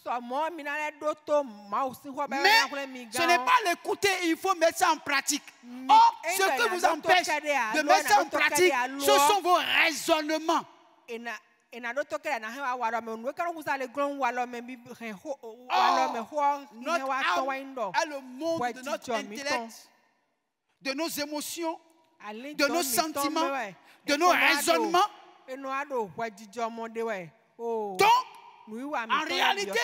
Ben, mais ce n'est pas l'écouter, il faut mettre ça en pratique. Mm. Or, ce que vous empêche de mettre ça en pratique, ce sont vos raisonnements. notre âme le monde notre de nos émotions, de nos sentiments, de nos raisonnements. Donc, en réalité,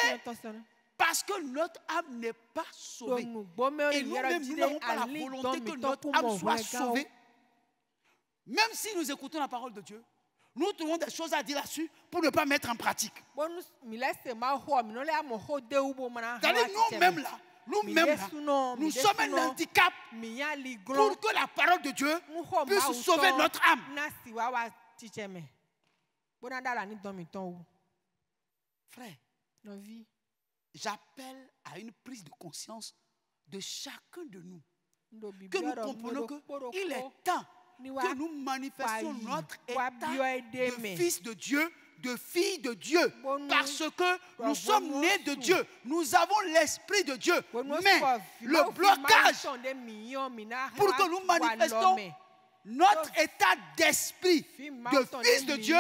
parce que notre âme n'est pas sauvée. Et nous pas la volonté que notre âme soit sauvée. Même si nous écoutons la parole de Dieu, nous trouvons des choses à dire là-dessus pour ne pas mettre en pratique. nous même là, nous-mêmes, nous sommes un handicap pour que la parole de Dieu puisse sauver notre âme. Frère, j'appelle à une prise de conscience de chacun de nous. Que nous comprenons qu'il est temps que nous manifestions notre état de fils de Dieu de fille de Dieu parce que bah, nous sommes nés de Dieu. Nous avons l'Esprit de Dieu. Mais bah, le bah, blocage pour que hein, nous manifestons notre état d'esprit de fils de Dieu,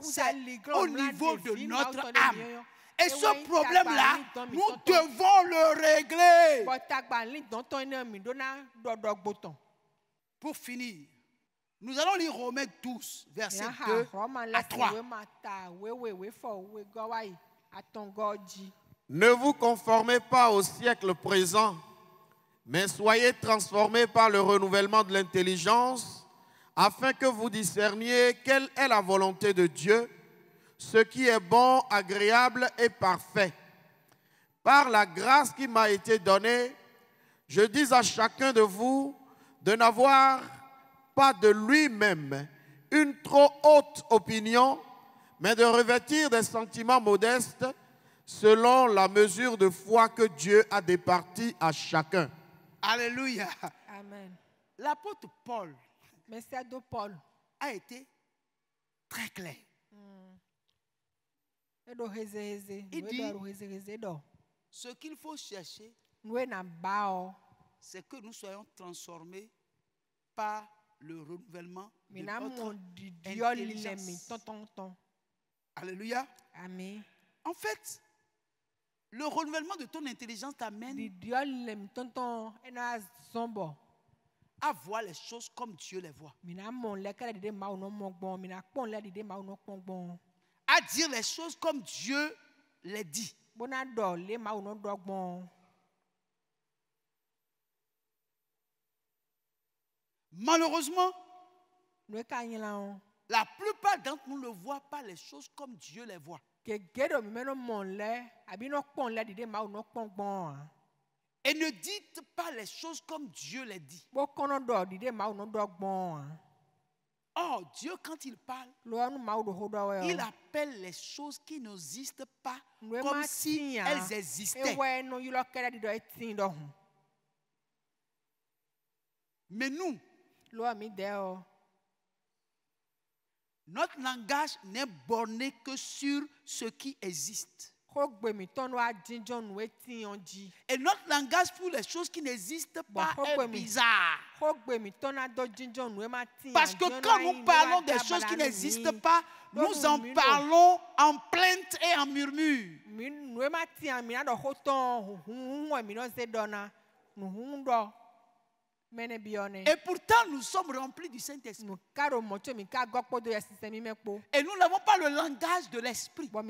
c'est au niveau de notre âme. Et ce problème-là, nous devons le régler. Pour finir, nous allons lire Romains 12, verset 2 à 3. Ne vous conformez pas au siècle présent, mais soyez transformés par le renouvellement de l'intelligence, afin que vous discerniez quelle est la volonté de Dieu, ce qui est bon, agréable et parfait. Par la grâce qui m'a été donnée, je dis à chacun de vous de n'avoir de lui-même une trop haute opinion, mais de revêtir des sentiments modestes selon la mesure de foi que Dieu a départi à chacun. Alléluia. Amen. L'apôtre Paul, de Paul a été très clair. Hmm. Il dit, ce qu'il faut chercher, oh. c'est que nous soyons transformés par le renouvellement de ton intelligence. Alléluia. Amen. En fait, le renouvellement de ton intelligence t'amène à voir les choses comme Dieu les voit. À dire les choses comme Dieu les dit. Malheureusement, hein. la plupart d'entre nous ne voient pas les choses comme Dieu les voit. Hein. Et ne dites pas les choses comme Dieu les dit. Hein. Oh, Dieu, quand il parle, il appelle les choses qui n'existent pas comme si elles eh existaient. Mais nous, notre langage n'est borné que sur ce qui existe. Et notre langage pour les choses qui n'existent pas est bizarre. Parce que quand nous parlons des choses qui n'existent pas, nous en parlons en plainte et en murmure. Et pourtant, nous sommes remplis du Saint-Esprit. Et nous n'avons pas le langage de l'Esprit. Nous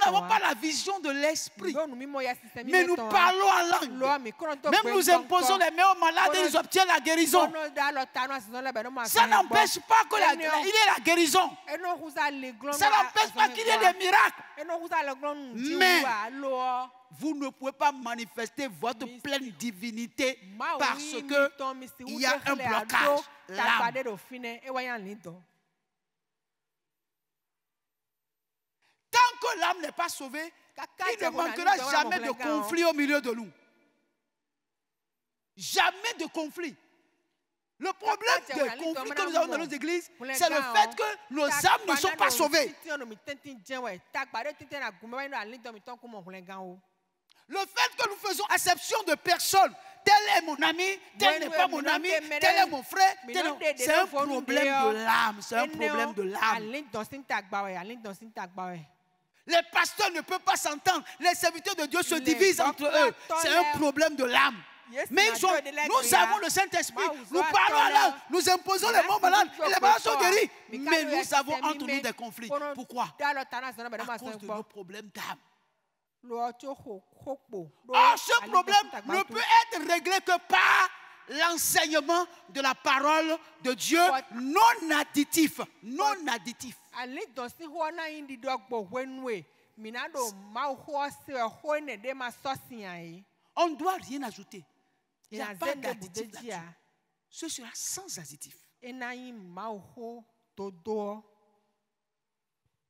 n'avons hein. pas la vision de l'Esprit. Mais nous hein. parlons en langue. Même nous imposons les mains aux malades et ils obtiennent la guérison. Ça n'empêche pas qu'il y ait la guérison. E Ça n'empêche pas qu'il y ait des hein. miracles. E Mais vous ne pouvez pas manifester votre pleine divinité parce que il y a un blocage. Tant que l'âme n'est pas sauvée, il ne manquera jamais de hein. conflit au milieu de nous. Jamais de conflit. Le problème de conflit que nous avons dans nos églises, c'est le fait hein. que nos âmes ne sont pas sauvées. Le fait que nous faisons exception de personne, tel est mon ami, tel n'est pas mon ami, tel est mon frère, tel oh. c'est un problème de l'âme, c'est un problème de l'âme. Les pasteurs ne peuvent pas s'entendre, les serviteurs de Dieu se divisent entre eux, c'est un problème de l'âme. Mais nous, avons le Saint-Esprit, nous parlons à l'âme, nous imposons les mots malades et les malades sont guéris. Mais nous avons entre nous des conflits. Pourquoi À cause de nos problèmes d'âme. Or, oh, ce problème ne peut être réglé que par l'enseignement de la parole de Dieu non additif. Non additif. On ne doit rien ajouter. Il n'y a pas d'additif. Ce sera sans additif.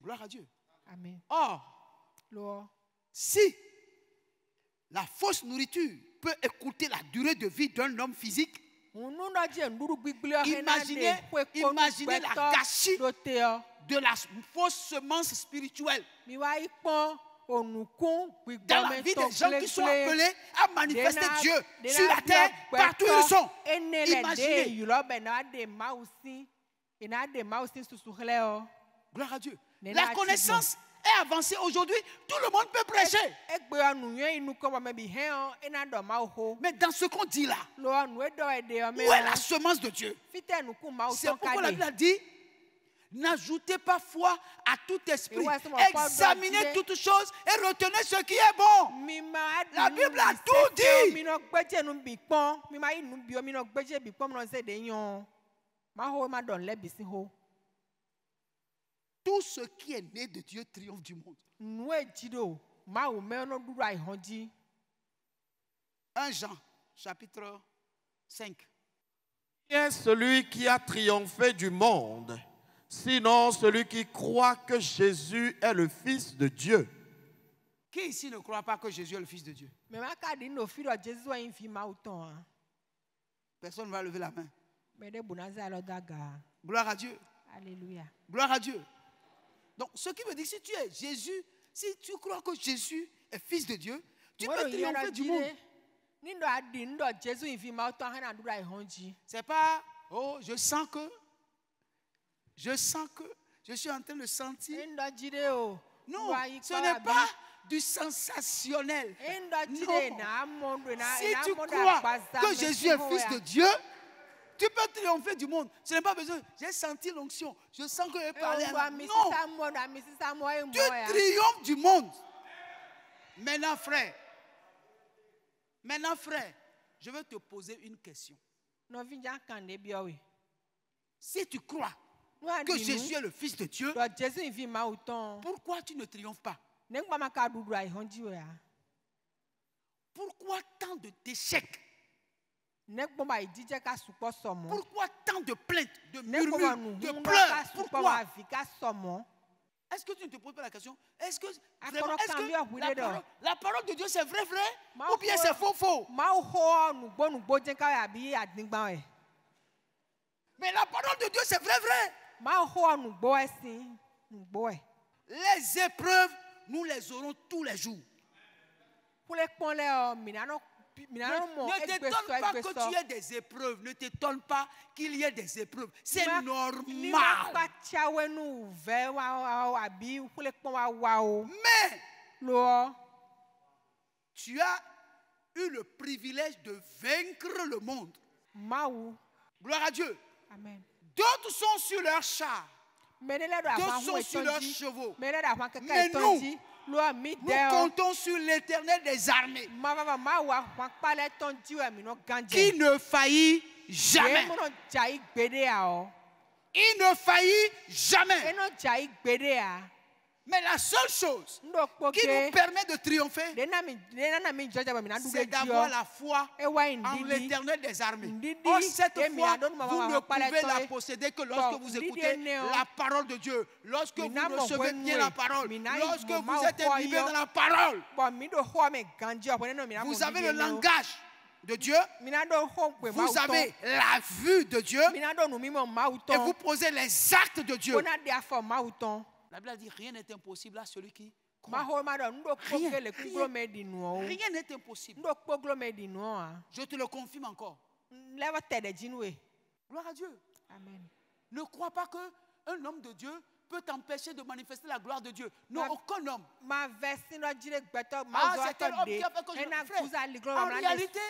Gloire à Dieu. Amen. Or, si la fausse nourriture peut écouter la durée de vie d'un homme physique, imaginez, la gâchis de la fausse semence spirituelle dans la vie des gens qui sont appelés à manifester Dieu sur la terre, partout où ils sont. Imaginez. Gloire à Dieu. La connaissance avancé aujourd'hui, tout le monde peut prêcher. Mais dans ce qu'on dit là, où est la semence de Dieu C'est pourquoi la Bible a dit N'ajoutez pas foi à tout esprit. Examinez toutes choses et retenez ce qui est bon. La Bible a tout dit. Tout ce qui est né de Dieu triomphe du monde. 1 Jean, chapitre 5. Qui est celui qui a triomphé du monde, sinon celui qui croit que Jésus est le Fils de Dieu. Qui ici ne croit pas que Jésus est le Fils de Dieu Personne ne va lever la main. Gloire à Dieu. Alléluia. Gloire à Dieu. Donc, ce qui veut dire, si tu es Jésus, si tu crois que Jésus est fils de Dieu, tu peux triompher du monde. C'est pas, oh, je sens que, je sens que, je suis en train de sentir. Oh, non, ce n'est pas du sensationnel. Si tu crois que Jésus est fils de Dieu, tu peux triompher du monde. Ce n'est pas besoin. J'ai senti l'onction. Je sens que je eh, parlais. Non. Tu hein. triomphes du monde. Maintenant, frère. Maintenant, frère, je veux te poser une question. Si tu crois que Jésus est le Fils de Dieu, pourquoi tu ne triomphes pas hein. Pourquoi tant de déchets pourquoi tant de plaintes, de murmures, de pleurs Pourquoi Est-ce que tu ne te poses pas la question Est-ce que, la, parole, de Dieu c'est vrai, vrai Ou bien c'est faux, faux Mais la parole de Dieu c'est vrai, vrai Les épreuves, nous les aurons tous les jours. Ne t'étonne pas que tu aies des épreuves. Ne t'étonne pas qu'il y ait des épreuves. C'est normal. Oh. Mais tu as eu le privilège de vaincre le monde. Gloire à Dieu. Amen. D'autres sont sur leurs chars. D'autres sont sur leurs chevaux. Mais nous, nous comptons sur l'éternel des armées qui ne faillit jamais. Il ne faillit jamais. Mais la seule chose qui nous permet de triompher, c'est d'avoir la foi en l'éternel des armées. Oh, cette foi, vous ne pouvez la posséder que lorsque vous écoutez la parole de Dieu, lorsque vous recevez bien la parole, lorsque vous êtes libéré dans la parole. Vous avez le langage de Dieu, vous avez la vue de Dieu et vous posez les actes de Dieu. La Bible a dit rien n'est impossible à celui qui croit. Rien, n'est impossible. Je te le confirme encore. Gloire à Dieu. Amen. Ne crois pas que un homme de Dieu peut t'empêcher de manifester la gloire de Dieu. Non, aucun homme. Ma En réalité,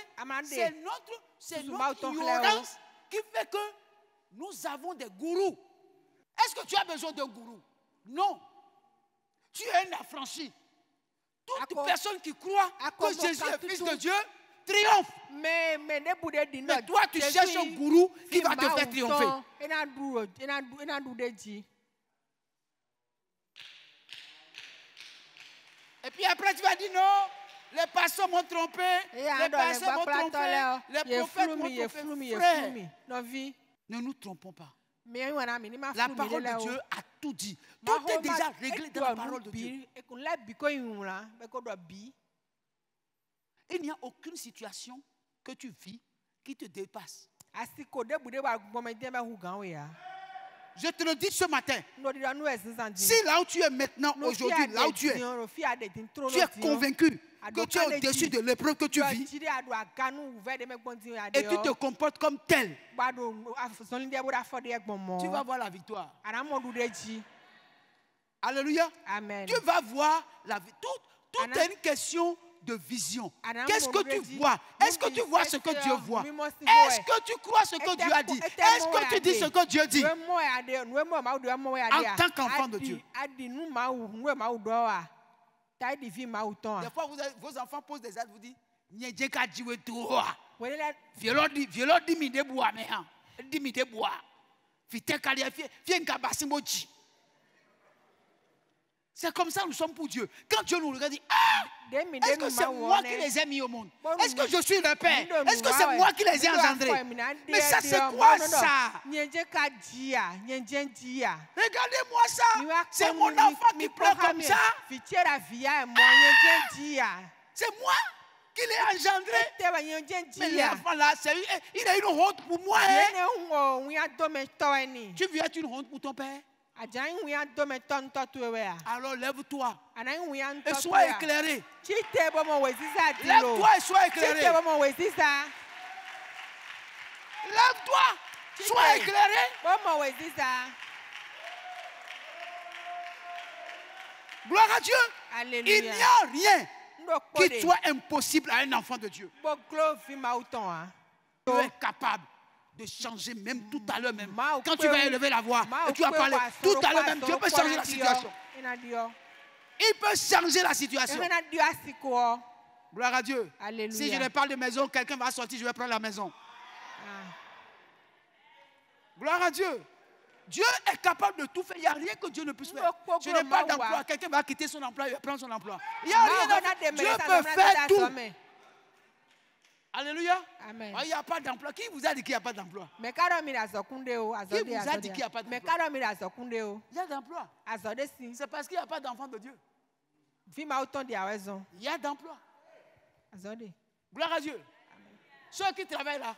c'est notre, c'est notre ignorance hein. qui fait que nous avons des gourous. Est-ce que tu as besoin d'un gourou non. Tu es un affranchi. Toute personne qui croit que Jésus est fils de Dieu triomphe. Mais, mais toi, tu cherches un gourou qui va te faire triompher. Et puis après, tu vas dire non, les passants m'ont trompé, les passants m'ont trompé, les prophètes m'ont trompé. Frère, ne nous trompons pas. La parole de Dieu a tout dit. Tout est déjà réglé dans la parole de Dieu. Il n'y a aucune situation que tu vis qui te dépasse. Je te le dis ce matin. Si là où tu es maintenant, aujourd'hui, là où tu es, tu es convaincu que tu es au-dessus de l'épreuve que tu vis et tu oh. te comportes comme tel, bah, tu vas voir la victoire. Alléluia. Amen. Tu vas voir la victoire. tout est une question de vision. Qu'est-ce que tu vois Est-ce que tu vois ce que Dieu voit Est-ce que tu crois ce que Dieu a dit Est-ce que tu dis ce que Dieu dit En tant qu'enfant de Dieu. Des fois, vos enfants posent des actes, vous dites, jiwe dit dit, c'est comme ça que nous sommes pour Dieu. Quand Dieu nous regarde, dit Ah Est-ce que c'est moi qui les ai mis au monde Est-ce que je suis le Père Est-ce que c'est moi qui les ai engendrés Mais ça, c'est quoi ça Regardez-moi ça C'est mon enfant qui pleure comme ça e C'est moi qui l'ai engendré Mais l'enfant là, il a une honte pour moi. Hein. Tu veux être une honte pour ton Père alors lève-toi et sois éclairé. Lève-toi et sois éclairé. Lève-toi, sois éclairé. Gloire à Dieu. Il n'y a rien qui soit impossible à un enfant de Dieu. Tu es capable de changer, même tout à l'heure même. Quand tu vas élever la voix et tu vas parler, tout à l'heure même, Dieu peut changer la oh. situation. Il peut changer la situation. Gloire à Dieu. Si je ne parle de maison, quelqu'un va sortir, je vais prendre la maison. Ah. Gloire à Dieu. Dieu est capable de tout faire. Il n'y a rien que Dieu ne puisse faire. Je n'ai pas d'emploi. Quelqu'un va quitter son emploi, il va prendre son emploi. Il n'y a rien. Dieu peut faire tout. Alléluia. Amen. Ah, il n'y a pas d'emploi. Qui vous a dit qu'il n'y a pas d'emploi Mais Qui vous a dit qu'il n'y a pas d'emploi Il y a d'emploi. C'est parce qu'il n'y a pas d'enfant de Dieu. Il y a d'emploi. Gloire à Dieu. Ceux qui travaillent là,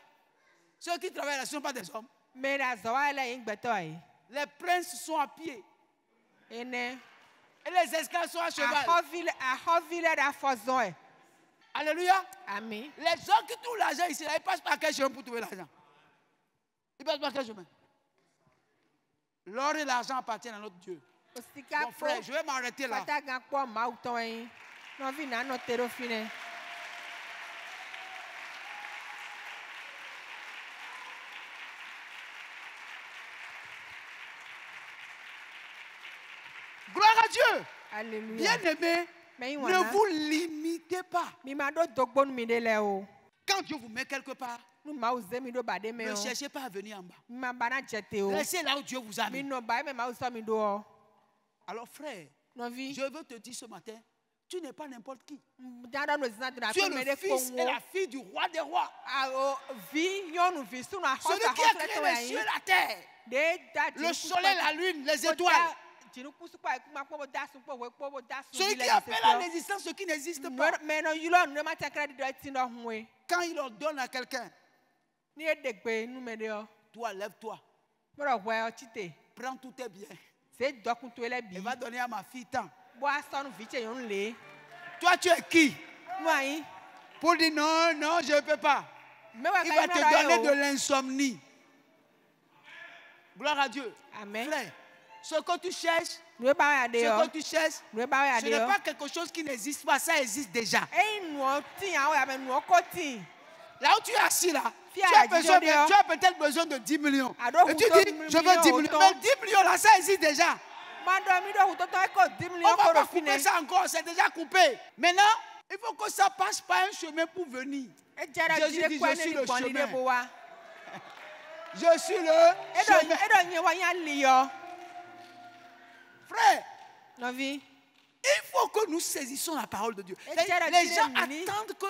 ceux qui travaillent là, ce ne sont pas des hommes. Mais la eh. Les princes sont à pied. Et les esclaves sont à cheval. Alléluia. Amen. Les gens qui trouvent l'argent ici, ils passent par quel chemin pour trouver l'argent Ils passent par quel chemin L'or et l'argent appartiennent à notre Dieu. Mon frère, je vais m'arrêter là. Hein? Gloire à Dieu. Alléluia. Bien aimé. Ne vous limitez pas. Quand Dieu vous met quelque part, ne oh. cherchez pas à venir en bas. laissez oh. là où Dieu vous a mis. Oh. Alors frère, je veux te dire ce matin, tu n'es pas n'importe qui. Tu es le fils et la fille du roi des rois. Ah, Celui qui a créé les cieux et hein. la terre, le soleil, la lune, les étoiles. Ceux qui appellent à l'existence ce qui n'existe pas. Quand il donne à quelqu'un, toi, lève-toi. Prends tout tes biens. Et va donner à ma fille tant. Toi, tu es qui hein. Pour dire non, non, je ne peux pas. Il va te donner de oh. l'insomnie. Gloire à Dieu. Amen. Ce que tu cherches, ce que tu cherches, ce n'est pas quelque chose qui n'existe pas, ça existe déjà. Eh, hein, là où tu es assis là, tu as, tu as peut-être besoin de 10 millions. Ah, et tu dis, je veux 10 millions. Mais 10 millions là, ça existe déjà. On va pas couper ça encore, c'est déjà coupé. Maintenant, il faut que ça passe par un chemin pour venir. je suis le chemin. Je suis le chemin frère. vie. Il faut que nous saisissions la parole de Dieu. Les, gens attendent que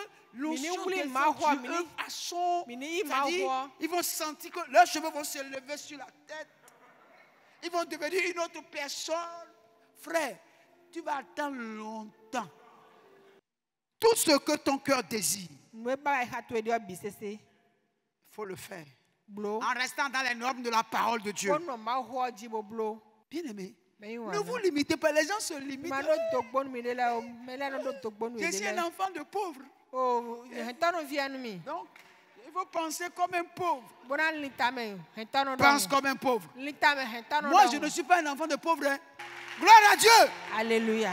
à son. Ils vont sentir que leurs cheveux vont se lever sur la tête. Ils vont devenir une autre personne. Frère, tu vas attendre longtemps. Tout ce que ton cœur désire, e e il faut le faire. En restant dans les normes de la parole de Dieu. Bien aimé, ne vous limitez pas, les gens se limitent. Oh, je suis un enfant de pauvre. Oh, Donc, il faut penser comme un pauvre. Pense comme un pauvre. Moi, je ne suis pas un enfant de pauvre. Hein. Gloire à Dieu. Alléluia.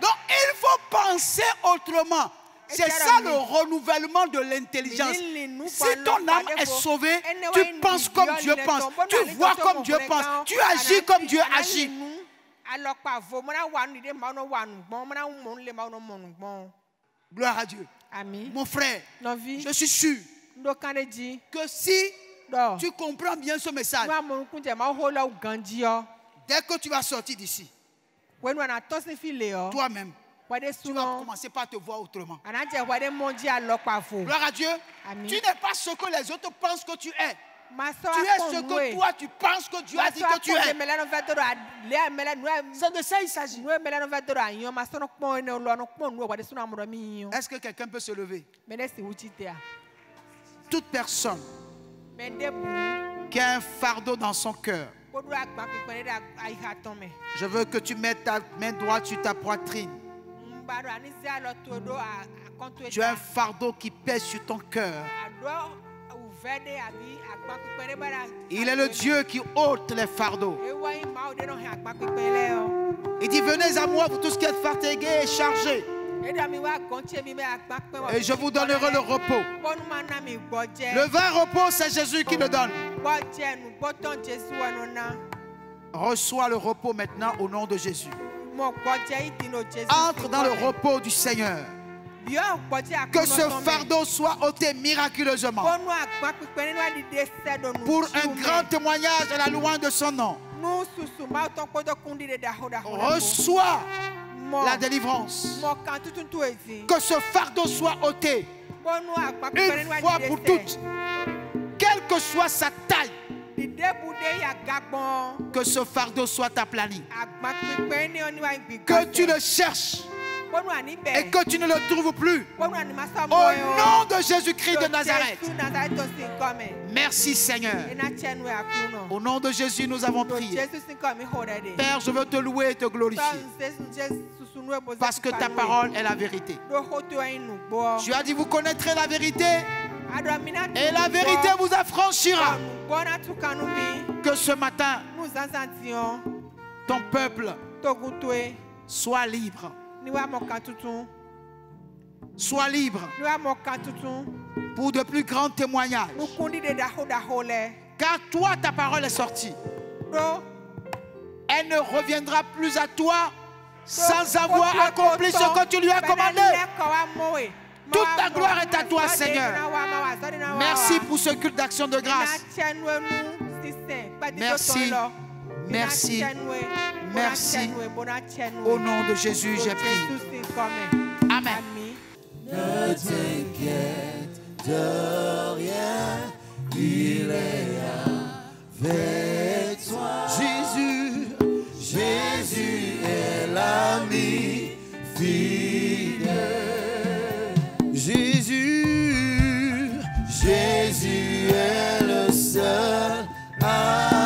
Donc, il faut penser autrement. C'est ça le renouvellement de l'intelligence. Si ton âme est sauvée, tu penses comme Dieu pense, tu vois comme Dieu pense, tu agis comme Dieu agit le gloire à Dieu. ami mon frère. je suis sûr. que si. tu comprends bien ce message. dès que tu vas sortir d'ici. toi-même. Tu vas commencer par te voir autrement. Gloire à Dieu. Tu n'es pas ce que les autres pensent que tu es. Tu es ce que toi tu penses que Dieu a dit que tu es. Est-ce que quelqu'un peut se lever? Ah? Toute personne qui a un fardeau dans son cœur. Je veux que tu mettes ta main droite sur ta poitrine. Tu as un fardeau qui pèse sur ton cœur. Il est le Dieu qui ôte les fardeaux. Il dit, venez à moi pour tout ce qui est fatigué et chargé. Et je vous donnerai le repos. Le vrai repos, c'est Jésus qui le donne. Reçois le repos maintenant au nom de Jésus. Entre dans le repos du Seigneur. Que ce fardeau soit ôté miraculeusement. Pour un grand témoignage à la louange de son nom. Reçois la délivrance. Que ce fardeau soit ôté une fois pour toutes, quelle que soit sa taille. Que ce fardeau soit aplani. Que tu le cherches et que tu ne le trouves plus. Au nom de Jésus-Christ de Nazareth. Merci Seigneur. Au nom de Jésus, nous avons prié. Père, je veux te louer et te glorifier. Parce que ta parole est la vérité. Tu as dit, vous connaîtrez la vérité. Et la vérité vous affranchira. Que ce matin, ton peuple soit libre. Sois libre pour de plus grands témoignages. Car toi, ta parole est sortie. Elle ne reviendra plus à toi sans avoir accompli ce que tu lui as commandé. Toute ta gloire est à toi, Seigneur. Merci pour ce culte d'action de grâce. Merci. Merci. Merci. Au nom de Jésus, j'ai pris. Amen. Ne t'inquiète de rien, il est avec toi. Jésus, Jésus est l'ami fidèle. Jésus, Jésus est le seul. Ami.